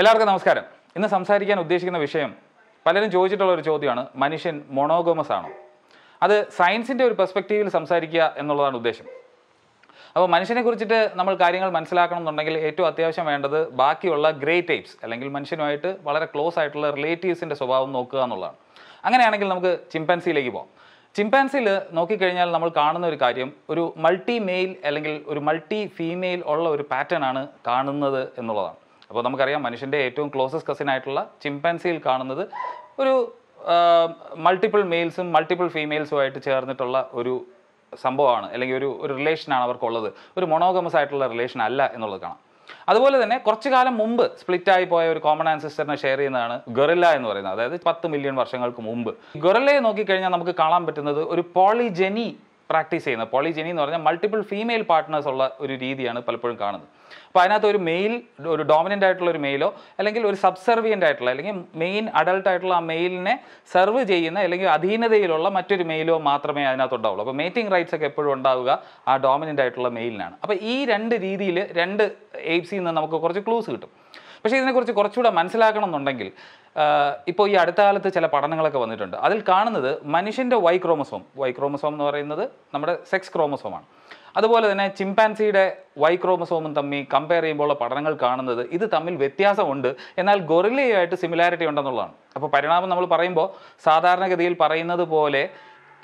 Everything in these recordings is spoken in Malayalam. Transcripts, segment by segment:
എല്ലാവർക്കും നമസ്കാരം ഇന്ന് സംസാരിക്കാൻ ഉദ്ദേശിക്കുന്ന വിഷയം പലരും ചോദിച്ചിട്ടുള്ള ഒരു ചോദ്യമാണ് മനുഷ്യൻ മൊണോഗോമസ് ആണോ അത് സയൻസിൻ്റെ ഒരു പെർസ്പെക്റ്റീവിൽ സംസാരിക്കുക എന്നുള്ളതാണ് ഉദ്ദേശം അപ്പോൾ മനുഷ്യനെ കുറിച്ചിട്ട് നമ്മൾ കാര്യങ്ങൾ മനസ്സിലാക്കണം എന്നുണ്ടെങ്കിൽ ഏറ്റവും അത്യാവശ്യം വേണ്ടത് ബാക്കിയുള്ള ഗ്രേ ടൈപ്സ് അല്ലെങ്കിൽ മനുഷ്യനുമായിട്ട് വളരെ ക്ലോസ് ആയിട്ടുള്ള റിലേറ്റീവ്സിൻ്റെ സ്വഭാവം നോക്കുക എന്നുള്ളതാണ് അങ്ങനെയാണെങ്കിൽ നമുക്ക് ചിമ്പാൻസിയിലേക്ക് പോകാം ചിമ്പാൻസിയിൽ നോക്കിക്കഴിഞ്ഞാൽ നമ്മൾ കാണുന്ന ഒരു കാര്യം ഒരു മൾട്ടി മെയിൽ അല്ലെങ്കിൽ ഒരു മൾട്ടി ഫീമെയിൽ ഉള്ള ഒരു പാറ്റേൺ ആണ് കാണുന്നത് എന്നുള്ളതാണ് അപ്പോൾ നമുക്കറിയാം മനുഷ്യൻ്റെ ഏറ്റവും ക്ലോസസ്റ്റ് കസിൻ ആയിട്ടുള്ള ചിമ്പാൻസിയിൽ കാണുന്നത് ഒരു മൾട്ടിപ്പിൾ മെയിൽസും മൾട്ടിപ്പിൾ ഫീമെയിൽസുമായിട്ട് ചേർന്നിട്ടുള്ള ഒരു സംഭവമാണ് അല്ലെങ്കിൽ ഒരു ഒരു റിലേഷനാണ് അവർക്കുള്ളത് ഒരു മൊണോഗമസ് ആയിട്ടുള്ള റിലേഷൻ അല്ല എന്നുള്ളത് കാണാം അതുപോലെ തന്നെ കുറച്ചു കാലം മുമ്പ് സ്പ്ലിറ്റായി പോയ ഒരു കോമൺ ആൻസിസ്റ്ററിനെ ഷെയർ ചെയ്യുന്നതാണ് ഗൊറില്ല എന്ന് പറയുന്നത് അതായത് പത്ത് മില്യൺ വർഷങ്ങൾക്ക് മുമ്പ് ഗൊറില്ലയെ നോക്കിക്കഴിഞ്ഞാൽ നമുക്ക് കാണാൻ പറ്റുന്നത് ഒരു പോളിജെനി പ്രാക്ടീസ് ചെയ്യുന്നത് പോളിജെനി എന്ന് പറഞ്ഞാൽ മൾട്ടിപ്പിൾ ഫീമെയിൽ പാർട്ട്നേഴ്സ് ഉള്ള ഒരു രീതിയാണ് പലപ്പോഴും കാണുന്നത് അപ്പോൾ അതിനകത്ത് ഒരു മെയിൽ ഒരു ഡോമിനൻ്റ് ആയിട്ടുള്ള ഒരു മെയിലോ അല്ലെങ്കിൽ ഒരു സബ്സർവിയൻ്റ് ആയിട്ടുള്ള അല്ലെങ്കിൽ മെയിൻ അഡൾട്ട് ആയിട്ടുള്ള ആ മെയിലിനെ സെർവ് ചെയ്യുന്ന അല്ലെങ്കിൽ അധീനതയിലുള്ള മറ്റൊരു മെയിലോ മാത്രമേ അതിനകത്ത് ഉണ്ടാവുള്ളൂ അപ്പോൾ മേറ്റിംഗ് റൈറ്റ്സ് ഒക്കെ എപ്പോഴും ഉണ്ടാവുക ആ ഡോമിനൻ്റ് ആയിട്ടുള്ള മെയിലിനാണ് അപ്പോൾ ഈ രണ്ട് രീതിയിൽ രണ്ട് എയ്പ്സിൽ നിന്ന് നമുക്ക് കുറച്ച് ക്ലൂസ് കിട്ടും പക്ഷേ ഇതിനെക്കുറിച്ച് കുറച്ചുകൂടെ മനസ്സിലാക്കണം എന്നുണ്ടെങ്കിൽ ഇപ്പോൾ ഈ അടുത്ത കാലത്ത് ചില പഠനങ്ങളൊക്കെ വന്നിട്ടുണ്ട് അതിൽ കാണുന്നത് മനുഷ്യൻ്റെ വൈ ക്രോമസോം വൈ ക്രോമസോം എന്ന് പറയുന്നത് നമ്മുടെ സെക്സ് ക്രോമസോമാണ് അതുപോലെ തന്നെ ചിമ്പാൻസിയുടെ വൈ ക്രോമസോമും തമ്മിൽ കമ്പയർ ചെയ്യുമ്പോൾ പഠനങ്ങൾ കാണുന്നത് ഇത് തമ്മിൽ വ്യത്യാസമുണ്ട് എന്നാൽ ഗൊറില്ലയുമായിട്ട് സിമിലാരിറ്റി ഉണ്ടെന്നുള്ളതാണ് അപ്പോൾ പരിണാമം നമ്മൾ പറയുമ്പോൾ സാധാരണഗതിയിൽ പറയുന്നത് പോലെ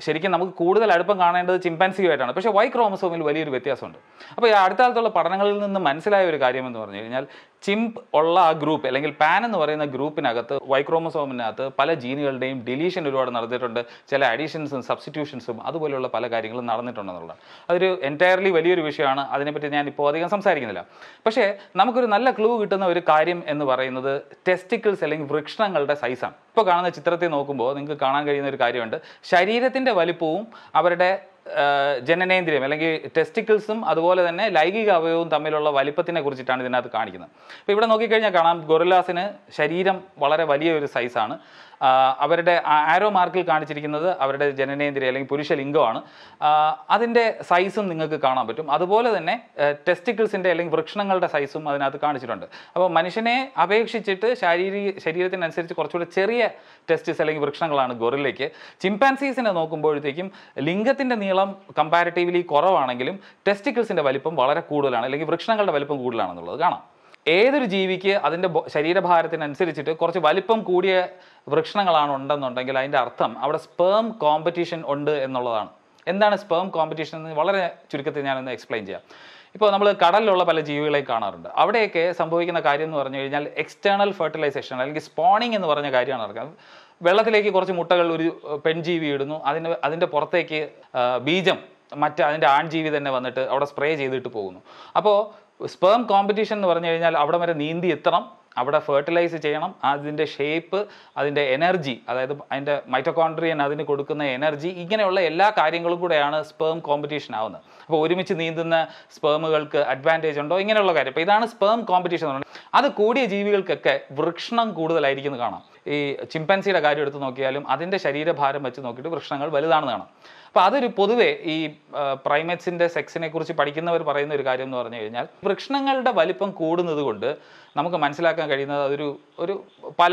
ശരിക്കും നമുക്ക് കൂടുതൽ അടുപ്പം കാണേണ്ടത് ചിമ്പാൻസിയുമായിട്ടാണ് പക്ഷേ വൈ ക്രോമസോമിൽ വലിയൊരു വ്യത്യാസമുണ്ട് അപ്പോൾ ഈ അടുത്ത കാലത്തുള്ള പഠനങ്ങളിൽ നിന്ന് മനസ്സിലായ ഒരു കാര്യം എന്ന് പറഞ്ഞു കഴിഞ്ഞാൽ ചിംപ് ഉള്ള ആ ഗ്രൂപ്പ് അല്ലെങ്കിൽ പാൻ എന്ന് പറയുന്ന ഗ്രൂപ്പിനകത്ത് വൈക്രോമസോമിനകത്ത് പല ജീനുകളുടെയും ഡിലീഷൻ ഒരുപാട് നടന്നിട്ടുണ്ട് ചില അഡീഷൻസും സബ്സ്റ്റിറ്റ്യൂഷൻസും അതുപോലെയുള്ള പല കാര്യങ്ങളും നടന്നിട്ടുണ്ടെന്നുള്ളതാണ് അതൊരു എൻറ്റയർലി വലിയൊരു വിഷയമാണ് അതിനെപ്പറ്റി ഞാൻ ഇപ്പോൾ അധികം സംസാരിക്കുന്നില്ല പക്ഷേ നമുക്കൊരു നല്ല ക്ലൂ കിട്ടുന്ന ഒരു കാര്യം എന്ന് പറയുന്നത് ടെസ്റ്റിക്കിൾസ് അല്ലെങ്കിൽ വൃക്ഷണങ്ങളുടെ സൈസാണ് ഇപ്പോൾ കാണുന്ന ചിത്രത്തെ നോക്കുമ്പോൾ നിങ്ങൾക്ക് കാണാൻ കഴിയുന്ന ഒരു കാര്യമുണ്ട് ശരീരത്തിൻ്റെ വലിപ്പവും അവരുടെ ജനനേന്ദ്രിയം അല്ലെങ്കിൽ ടെസ്റ്റിക്കിൾസും അതുപോലെ തന്നെ ലൈംഗിക അവയവും തമ്മിലുള്ള വലിപ്പത്തിനെ കുറിച്ചിട്ടാണ് ഇതിനകത്ത് കാണിക്കുന്നത് അപ്പോൾ ഇവിടെ നോക്കിക്കഴിഞ്ഞാൽ കാണാം ഗൊറിലാസിന് ശരീരം വളരെ വലിയ ഒരു സൈസാണ് അവരുടെ ആരോ മാർക്കിൽ കാണിച്ചിരിക്കുന്നത് അവരുടെ ജനനേന്ദ്രിയ അല്ലെങ്കിൽ പുരുഷ ലിംഗമാണ് അതിൻ്റെ സൈസും നിങ്ങൾക്ക് കാണാൻ പറ്റും അതുപോലെ തന്നെ ടെസ്റ്റിക്കിൾസിൻ്റെ അല്ലെങ്കിൽ വൃക്ഷണങ്ങളുടെ സൈസും അതിനകത്ത് കാണിച്ചിട്ടുണ്ട് അപ്പോൾ മനുഷ്യനെ അപേക്ഷിച്ചിട്ട് ശാരീരിക ശരീരത്തിനനുസരിച്ച് കുറച്ചുകൂടി ചെറിയ ടെസ്റ്റിസ് അല്ലെങ്കിൽ വൃക്ഷണങ്ങളാണ് ഗൊറിലേക്ക് ചിമ്പാൻസീസിനെ നോക്കുമ്പോഴത്തേക്കും ലിംഗത്തിൻ്റെ നീളം നീളം കമ്പാരിറ്റീവ്ലി കുറവാണെങ്കിലും ടെസ്റ്റിക്കിൾസിൻ്റെ വലിപ്പം വളരെ കൂടുതലാണ് അല്ലെങ്കിൽ വൃക്ഷണങ്ങളുടെ വലിപ്പം കൂടുതലാണെന്നുള്ളത് കാണാം ഏതൊരു ജീവിക്ക് അതിൻ്റെ ശരീരഭാരത്തിനനുസരിച്ചിട്ട് കുറച്ച് വലിപ്പം കൂടിയ വൃക്ഷണങ്ങളാണ് ഉണ്ടെന്നുണ്ടെങ്കിൽ അതിൻ്റെ അർത്ഥം അവിടെ സ്പേം കോമ്പറ്റീഷൻ ഉണ്ട് എന്നുള്ളതാണ് എന്താണ് സ്പേം കോമ്പറ്റീഷൻ എന്ന് വളരെ ചുരുക്കത്തിൽ ഞാനൊന്ന് എക്സ്പ്ലെയിൻ ചെയ്യാം ഇപ്പോൾ നമ്മൾ കടലിലുള്ള പല ജീവികളെ കാണാറുണ്ട് അവിടെയൊക്കെ സംഭവിക്കുന്ന കാര്യം എന്ന് പറഞ്ഞു കഴിഞ്ഞാൽ എക്സ്റ്റേണൽ ഫെർട്ടിലൈസേഷൻ അല്ലെങ്കിൽ സ്പോണിങ് എന്ന് പറഞ്ഞ കാര്യമാണ് നടക്കുന്നത് വെള്ളത്തിലേക്ക് കുറച്ച് മുട്ടകൾ ഒരു പെൺജീവി ഇടുന്നു അതിന് അതിൻ്റെ പുറത്തേക്ക് ബീജം മറ്റ് അതിൻ്റെ ആൺജീവി തന്നെ വന്നിട്ട് അവിടെ സ്പ്രേ ചെയ്തിട്ട് പോകുന്നു അപ്പോൾ സ്പേം കോമ്പറ്റീഷൻ എന്ന് പറഞ്ഞു കഴിഞ്ഞാൽ അവിടെ വരെ നീന്തി എത്തണം അവിടെ ഫെർട്ടിലൈസ് ചെയ്യണം അതിൻ്റെ ഷേപ്പ് അതിൻ്റെ എനർജി അതായത് അതിൻ്റെ മൈറ്റോകോൺട്രിയൻ അതിന് കൊടുക്കുന്ന എനർജി ഇങ്ങനെയുള്ള എല്ലാ കാര്യങ്ങളും കൂടെയാണ് സ്പേം കോമ്പറ്റീഷൻ ആവുന്നത് അപ്പോൾ ഒരുമിച്ച് നീന്തുന്ന സ്പേമുകൾക്ക് അഡ്വാൻറ്റേജ് ഉണ്ടോ ഇങ്ങനെയുള്ള കാര്യം അപ്പോൾ ഇതാണ് സ്പേം കോമ്പറ്റീഷൻ എന്ന് പറയുന്നത് അത് കൂടിയ ജീവികൾക്കൊക്കെ വൃക്ഷണം കൂടുതലായിരിക്കുന്നത് കാണാം ഈ ചിമ്പൻസിയുടെ കാര്യം എടുത്ത് നോക്കിയാലും അതിൻ്റെ ശരീരഭാരം വെച്ച് നോക്കിയിട്ട് വൃക്ഷങ്ങൾ വലുതാണെന്ന് കാണാം അപ്പോൾ അതൊരു പൊതുവേ ഈ പ്രൈമേറ്റ്സിൻ്റെ സെക്സിനെ കുറിച്ച് പഠിക്കുന്നവർ പറയുന്ന ഒരു കാര്യം എന്ന് പറഞ്ഞു കഴിഞ്ഞാൽ വൃക്ഷങ്ങളുടെ വലിപ്പം കൂടുന്നത് കൊണ്ട് നമുക്ക് മനസ്സിലാക്കാൻ കഴിയുന്നത് അതൊരു ഒരു പല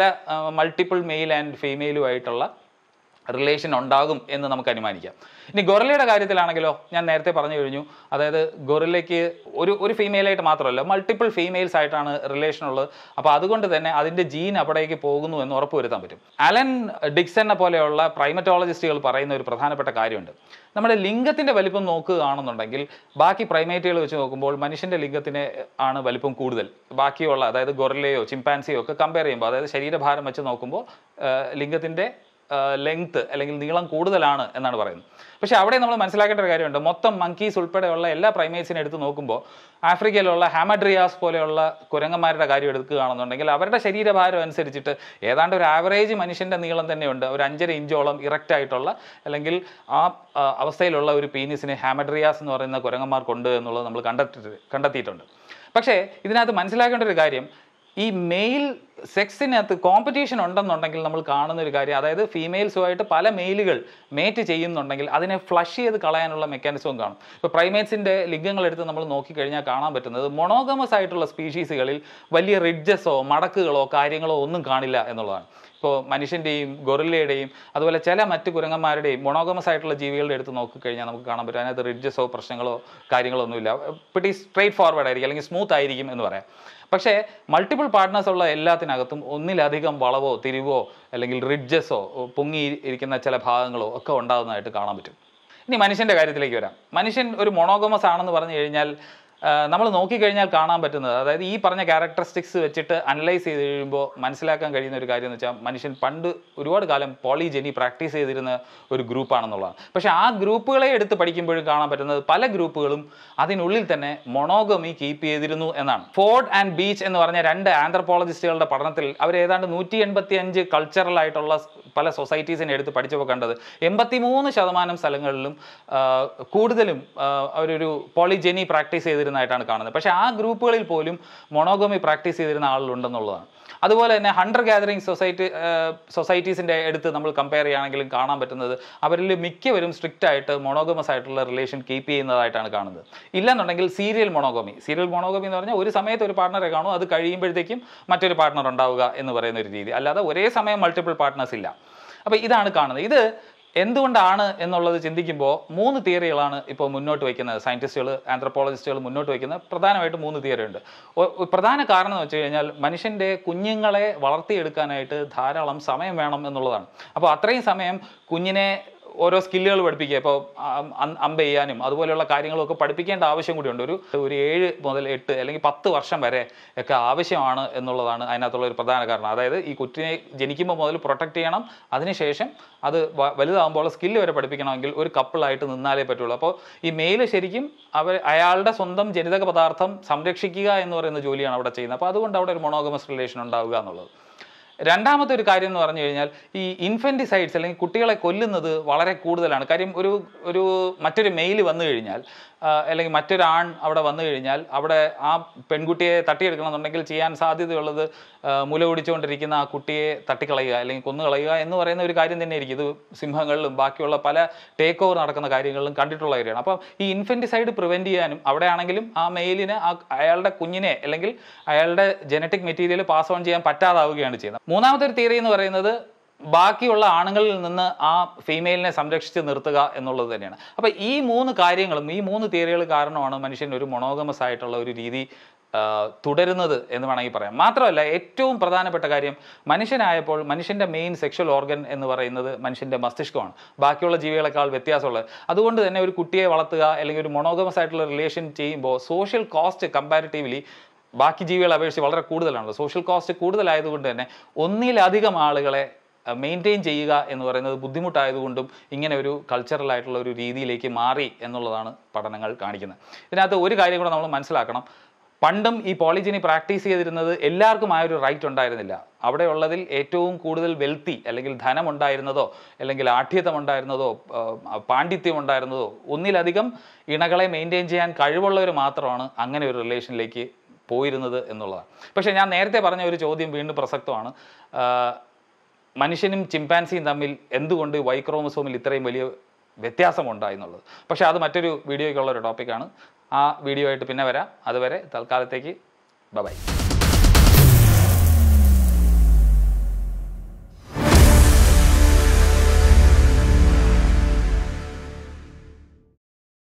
മൾട്ടിപ്പിൾ മെയിൽ ആൻഡ് ഫീമെയിലുമായിട്ടുള്ള റിലേഷൻ ഉണ്ടാകും എന്ന് നമുക്ക് അനുമാനിക്കാം ഇനി ഗൊറലയുടെ കാര്യത്തിലാണെങ്കിലോ ഞാൻ നേരത്തെ പറഞ്ഞു കഴിഞ്ഞു അതായത് ഗൊറലയ്ക്ക് ഒരു ഒരു ഫീമെയിലായിട്ട് മാത്രമല്ല മൾട്ടിപ്പിൾ ഫീമെയിൽസ് ആയിട്ടാണ് റിലേഷൻ ഉള്ളത് അപ്പോൾ അതുകൊണ്ട് തന്നെ അതിൻ്റെ ജീൻ അവിടേക്ക് പോകുന്നു എന്ന് ഉറപ്പുവരുത്താൻ പറ്റും അലൻ ഡിക്സനെ പോലെയുള്ള പ്രൈമറ്റോളജിസ്റ്റുകൾ പറയുന്ന ഒരു പ്രധാനപ്പെട്ട കാര്യമുണ്ട് നമ്മുടെ ലിംഗത്തിൻ്റെ വലിപ്പം നോക്കുകയാണെന്നുണ്ടെങ്കിൽ ബാക്കി പ്രൈമേറ്റുകൾ വെച്ച് നോക്കുമ്പോൾ മനുഷ്യൻ്റെ ലിംഗത്തിന് ആണ് വലിപ്പം കൂടുതൽ ബാക്കിയുള്ള അതായത് ഗൊറലയോ ചിമ്പാൻസിയോ ഒക്കെ കമ്പയർ ചെയ്യുമ്പോൾ അതായത് ശരീരഭാരം വെച്ച് നോക്കുമ്പോൾ ലിംഗത്തിൻ്റെ ലെങ്ത് അല്ലെങ്കിൽ നീളം കൂടുതലാണ് എന്നാണ് പറയുന്നത് പക്ഷേ അവിടെ നമ്മൾ മനസ്സിലാക്കേണ്ട ഒരു കാര്യമുണ്ട് മൊത്തം മങ്കീസ് ഉൾപ്പെടെയുള്ള എല്ലാ പ്രൈമേറ്റ്സിനെ എടുത്ത് നോക്കുമ്പോൾ ആഫ്രിക്കയിലുള്ള ഹാമഡ്രിയാസ് പോലെയുള്ള കുരങ്ങന്മാരുടെ കാര്യം എടുക്കുകയാണെന്നുണ്ടെങ്കിൽ അവരുടെ ശരീരഭാരം അനുസരിച്ചിട്ട് ഏതാണ്ട് ഒരു ആവറേജ് മനുഷ്യൻ്റെ നീളം തന്നെയുണ്ട് ഒരു അഞ്ചര ഇഞ്ചോളം ഇറക്റ്റ് ആയിട്ടുള്ള അല്ലെങ്കിൽ ആ അവസ്ഥയിലുള്ള ഒരു പീനീസിനെ ഹാമഡ്രിയാസ് എന്ന് പറയുന്ന കുരങ്ങന്മാർക്കുണ്ട് എന്നുള്ളത് നമ്മൾ കണ്ടെത്തി കണ്ടെത്തിയിട്ടുണ്ട് പക്ഷേ ഇതിനകത്ത് മനസ്സിലാക്കേണ്ട ഒരു കാര്യം ഈ മെയിൽ സെക്സിനകത്ത് കോമ്പറ്റീഷൻ ഉണ്ടെന്നുണ്ടെങ്കിൽ നമ്മൾ കാണുന്ന ഒരു കാര്യം അതായത് ഫീമെയിൽസുമായിട്ട് പല മെയിലുകൾ മേറ്റ് ചെയ്യുന്നുണ്ടെങ്കിൽ അതിനെ ഫ്ലഷ് ചെയ്ത് കളയാനുള്ള മെക്കാനിസവും കാണും ഇപ്പോൾ പ്രൈമേറ്റ്സിൻ്റെ ലിംഗങ്ങളെടുത്ത് നമ്മൾ നോക്കിക്കഴിഞ്ഞാൽ കാണാൻ പറ്റുന്നത് മൊണോഗമസ് ആയിട്ടുള്ള സ്പീഷീസുകളിൽ വലിയ റിഡ്ജസോ മടക്കുകളോ കാര്യങ്ങളോ ഒന്നും കാണില്ല എന്നുള്ളതാണ് ഇപ്പോൾ മനുഷ്യൻ്റെയും ഗൊറിലയുടെയും അതുപോലെ ചില മറ്റ് കുരങ്ങന്മാരുടെയും മൊണോഗമസ് ആയിട്ടുള്ള ജീവികളുടെ എടുത്ത് നോക്കിക്കഴിഞ്ഞാൽ നമുക്ക് കാണാൻ പറ്റും അതിനകത്ത് റിഡ്ജസോ പ്രശ്നങ്ങളോ കാര്യങ്ങളോ ഒന്നുമില്ല പിട്ടി സ്ട്രേറ്റ് ഫോർവേഡ് ആയിരിക്കും അല്ലെങ്കിൽ സ്മൂത്ത് ആയിരിക്കും എന്ന് പറയാം പക്ഷേ മൾട്ടിപ്പിൾ പാർട്ട്നേഴ്സ് ഉള്ള എല്ലാത്തിനകത്തും ഒന്നിലധികം വളവോ തിരിവോ അല്ലെങ്കിൽ റിഡ്ജസോ പൊങ്ങി ഇരിക്കുന്ന ചില ഭാഗങ്ങളോ ഒക്കെ ഉണ്ടാകുന്നതായിട്ട് കാണാൻ പറ്റും ഇനി മനുഷ്യൻ്റെ കാര്യത്തിലേക്ക് വരാം മനുഷ്യൻ ഒരു മൊണോഗമസ് ആണെന്ന് പറഞ്ഞു കഴിഞ്ഞാൽ നമ്മൾ നോക്കിക്കഴിഞ്ഞാൽ കാണാൻ പറ്റുന്നത് അതായത് ഈ പറഞ്ഞ ക്യാരക്ടറിസ്റ്റിക്സ് വെച്ചിട്ട് അനലൈസ് ചെയ്ത് കഴിയുമ്പോൾ മനസ്സിലാക്കാൻ കഴിയുന്ന ഒരു കാര്യം എന്ന് വെച്ചാൽ മനുഷ്യൻ പണ്ട് ഒരുപാട് കാലം പോളിജെനി പ്രാക്ടീസ് ചെയ്തിരുന്ന ഒരു ഗ്രൂപ്പാണെന്നുള്ളതാണ് പക്ഷേ ആ ഗ്രൂപ്പുകളെ എടുത്ത് പഠിക്കുമ്പോഴും കാണാൻ പറ്റുന്നത് പല ഗ്രൂപ്പുകളും അതിനുള്ളിൽ തന്നെ മൊണോഗമി കീപ്പ് ചെയ്തിരുന്നു എന്നാണ് ഫോർഡ് ആൻഡ് ബീച്ച് എന്ന് പറഞ്ഞ രണ്ട് ആന്ത്രപ്പോളജിസ്റ്റുകളുടെ പഠനത്തിൽ അവർ ഏതാണ്ട് നൂറ്റി എൺപത്തി അഞ്ച് കൾച്ചറലായിട്ടുള്ള പല സൊസൈറ്റീസിനെ എടുത്ത് പഠിച്ചപ്പോൾ കണ്ടത് എൺപത്തി മൂന്ന് ശതമാനം സ്ഥലങ്ങളിലും കൂടുതലും അവരൊരു പോളിജെനി പ്രാക്ടീസ് ചെയ്തിരുന്നു ചെയ്തിരുന്നതായിട്ടാണ് കാണുന്നത് പക്ഷേ ആ ഗ്രൂപ്പുകളിൽ പോലും മൊണോഗമി പ്രാക്ടീസ് ചെയ്തിരുന്ന ആളുകളുണ്ടെന്നുള്ളതാണ് അതുപോലെ തന്നെ ഹണ്ടർ ഗാദറിങ് സൊസൈറ്റി സൊസൈറ്റീസിൻ്റെ അടുത്ത് നമ്മൾ കമ്പയർ ചെയ്യുകയാണെങ്കിലും കാണാൻ പറ്റുന്നത് അവരിൽ മിക്കവരും സ്ട്രിക്റ്റ് ആയിട്ട് മൊണോഗമസ് ആയിട്ടുള്ള റിലേഷൻ കീപ്പ് ചെയ്യുന്നതായിട്ടാണ് കാണുന്നത് ഇല്ലെന്നുണ്ടെങ്കിൽ സീരിയൽ മൊണോഗമി സീരിയൽ മൊണോഗമി എന്ന് പറഞ്ഞാൽ ഒരു സമയത്ത് ഒരു പാർട്ണറെ കാണും അത് കഴിയുമ്പോഴത്തേക്കും മറ്റൊരു പാർട്ണർ ഉണ്ടാവുക എന്ന് പറയുന്ന ഒരു രീതി അല്ലാതെ ഒരേ സമയം മൾട്ടിപ്പിൾ പാർട്ട്നേഴ്സ് ഇല്ല അപ്പോൾ ഇതാണ് കാണുന്നത് ഇത് എന്തുകൊണ്ടാണ് എന്നുള്ളത് ചിന്തിക്കുമ്പോൾ മൂന്ന് തിയറികളാണ് ഇപ്പോൾ മുന്നോട്ട് വയ്ക്കുന്നത് സയൻറ്റിസ്റ്റുകൾ ആന്ത്രപ്പോളജിസ്റ്റുകൾ മുന്നോട്ട് വയ്ക്കുന്ന പ്രധാനമായിട്ട് മൂന്ന് തിയറി ഉണ്ട് പ്രധാന കാരണം എന്ന് വെച്ച് കഴിഞ്ഞാൽ മനുഷ്യൻ്റെ കുഞ്ഞുങ്ങളെ വളർത്തിയെടുക്കാനായിട്ട് ധാരാളം സമയം വേണം എന്നുള്ളതാണ് അപ്പോൾ അത്രയും സമയം കുഞ്ഞിനെ ഓരോ സ്കില്ലുകൾ പഠിപ്പിക്കുക ഇപ്പോൾ അമ്പ ചെയ്യാനും അതുപോലെയുള്ള കാര്യങ്ങളൊക്കെ പഠിപ്പിക്കേണ്ട ആവശ്യം കൂടിയുണ്ട് ഒരു ഒരു ഏഴ് മുതൽ എട്ട് അല്ലെങ്കിൽ പത്ത് വർഷം വരെ ഒക്കെ ആവശ്യമാണ് എന്നുള്ളതാണ് അതിനകത്തുള്ള ഒരു പ്രധാന കാരണം അതായത് ഈ കുറ്റിനെ ജനിക്കുമ്പോൾ മുതൽ പ്രൊട്ടക്റ്റ് ചെയ്യണം അതിനുശേഷം അത് വലുതാകുമ്പോൾ സ്കില്ല് വരെ പഠിപ്പിക്കണമെങ്കിൽ ഒരു കപ്പിളായിട്ട് നിന്നാലേ പറ്റുള്ളൂ അപ്പോൾ ഈ മെയില് ശരിക്കും അവർ അയാളുടെ സ്വന്തം ജനിതക പദാർത്ഥം സംരക്ഷിക്കുക എന്ന് പറയുന്ന ജോലിയാണ് അവിടെ ചെയ്യുന്നത് അപ്പോൾ അതുകൊണ്ട് അവിടെ ഒരു മൊണോഗമസ് റിലേഷൻ ഉണ്ടാവുക എന്നുള്ളത് രണ്ടാമത്തെ ഒരു കാര്യം എന്ന് പറഞ്ഞു കഴിഞ്ഞാൽ ഈ ഇൻഫെൻറ്റിസൈഡ്സ് അല്ലെങ്കിൽ കുട്ടികളെ കൊല്ലുന്നത് വളരെ കൂടുതലാണ് കാര്യം ഒരു ഒരു മറ്റൊരു മെയിൽ വന്നു കഴിഞ്ഞാൽ അല്ലെങ്കിൽ മറ്റൊരാൺ അവിടെ വന്നു കഴിഞ്ഞാൽ അവിടെ ആ പെൺകുട്ടിയെ തട്ടിയെടുക്കണമെന്നുണ്ടെങ്കിൽ ചെയ്യാൻ സാധ്യതയുള്ളത് മുല ഓടിച്ചുകൊണ്ടിരിക്കുന്ന ആ കുട്ടിയെ തട്ടിക്കളയുക അല്ലെങ്കിൽ കൊന്നുകളയുക എന്ന് പറയുന്ന ഒരു കാര്യം ഇരിക്കും ഇത് സിംഹങ്ങളിലും ബാക്കിയുള്ള പല ടേക്ക് ഓവർ നടക്കുന്ന കാര്യങ്ങളിലും കണ്ടിട്ടുള്ള കാര്യമാണ് അപ്പം ഈ ഇൻഫെൻറ്റിസൈഡ് പ്രിവെൻറ്റ് ചെയ്യാനും അവിടെയാണെങ്കിലും ആ മെയിലിന് ആ അയാളുടെ കുഞ്ഞിനെ അല്ലെങ്കിൽ അയാളുടെ ജനറ്റിക് മെറ്റീരിയൽ പാസ് ഓൺ ചെയ്യാൻ പറ്റാതാവുകയാണ് ചെയ്യുന്നത് മൂന്നാമത്തെ ഒരു തിയറി എന്ന് പറയുന്നത് ബാക്കിയുള്ള ആണുങ്ങളിൽ നിന്ന് ആ ഫീമെയിലിനെ സംരക്ഷിച്ച് നിർത്തുക എന്നുള്ളത് തന്നെയാണ് അപ്പോൾ ഈ മൂന്ന് കാര്യങ്ങളും ഈ മൂന്ന് തിയറികൾ കാരണമാണ് മനുഷ്യൻ ഒരു മൊണോഗമസ് ആയിട്ടുള്ള ഒരു രീതി തുടരുന്നത് എന്ന് വേണമെങ്കിൽ പറയാം മാത്രമല്ല ഏറ്റവും പ്രധാനപ്പെട്ട കാര്യം മനുഷ്യനായപ്പോൾ മനുഷ്യൻ്റെ മെയിൻ സെക്ഷൽ ഓർഗൻ എന്ന് പറയുന്നത് മനുഷ്യൻ്റെ മസ്തിഷ്കമാണ് ബാക്കിയുള്ള ജീവികളെക്കാൾ വ്യത്യാസമുള്ളത് അതുകൊണ്ട് തന്നെ ഒരു കുട്ടിയെ വളർത്തുക അല്ലെങ്കിൽ ഒരു മൊണോഗമസ് ആയിട്ടുള്ള റിലേഷൻ ചെയ്യുമ്പോൾ സോഷ്യൽ കോസ്റ്റ് കമ്പാരിറ്റീവ്ലി ബാക്കി ജീവികളെ അപേക്ഷിച്ച് വളരെ കൂടുതലാണല്ലോ സോഷ്യൽ കോസ്റ്റ് കൂടുതലായതുകൊണ്ട് തന്നെ ഒന്നിലധികം ആളുകളെ മെയിൻറ്റെയിൻ ചെയ്യുക എന്ന് പറയുന്നത് ബുദ്ധിമുട്ടായതുകൊണ്ടും ഇങ്ങനെ ഒരു കൾച്ചറലായിട്ടുള്ള ഒരു രീതിയിലേക്ക് മാറി എന്നുള്ളതാണ് പഠനങ്ങൾ കാണിക്കുന്നത് ഇതിനകത്ത് ഒരു കാര്യം കൂടെ നമ്മൾ മനസ്സിലാക്കണം പണ്ടും ഈ പോളിജിനി പ്രാക്ടീസ് ചെയ്തിരുന്നത് എല്ലാവർക്കും ആ ഒരു റൈറ്റ് ഉണ്ടായിരുന്നില്ല അവിടെ ഉള്ളതിൽ ഏറ്റവും കൂടുതൽ വെൽത്തി അല്ലെങ്കിൽ ധനമുണ്ടായിരുന്നതോ അല്ലെങ്കിൽ ആഠ്യത്വം ഉണ്ടായിരുന്നതോ പാണ്ഡിത്യം ഉണ്ടായിരുന്നതോ ഒന്നിലധികം ഇണകളെ മെയിൻറ്റെയിൻ ചെയ്യാൻ കഴിവുള്ളവർ മാത്രമാണ് അങ്ങനെ ഒരു റിലേഷനിലേക്ക് പോയിരുന്നത് എന്നുള്ളതാണ് പക്ഷേ ഞാൻ നേരത്തെ പറഞ്ഞ ഒരു ചോദ്യം വീണ്ടും പ്രസക്തമാണ് മനുഷ്യനും ചിമ്പാൻസിയും തമ്മിൽ എന്തുകൊണ്ട് വൈക്രോമസോമിൽ ഇത്രയും വലിയ വ്യത്യാസമുണ്ടായി എന്നുള്ളത് പക്ഷേ അത് മറ്റൊരു വീഡിയോയ്ക്കുള്ള ഒരു ടോപ്പിക്കാണ് ആ വീഡിയോ ആയിട്ട് പിന്നെ വരാം അതുവരെ തൽക്കാലത്തേക്ക് ബൈ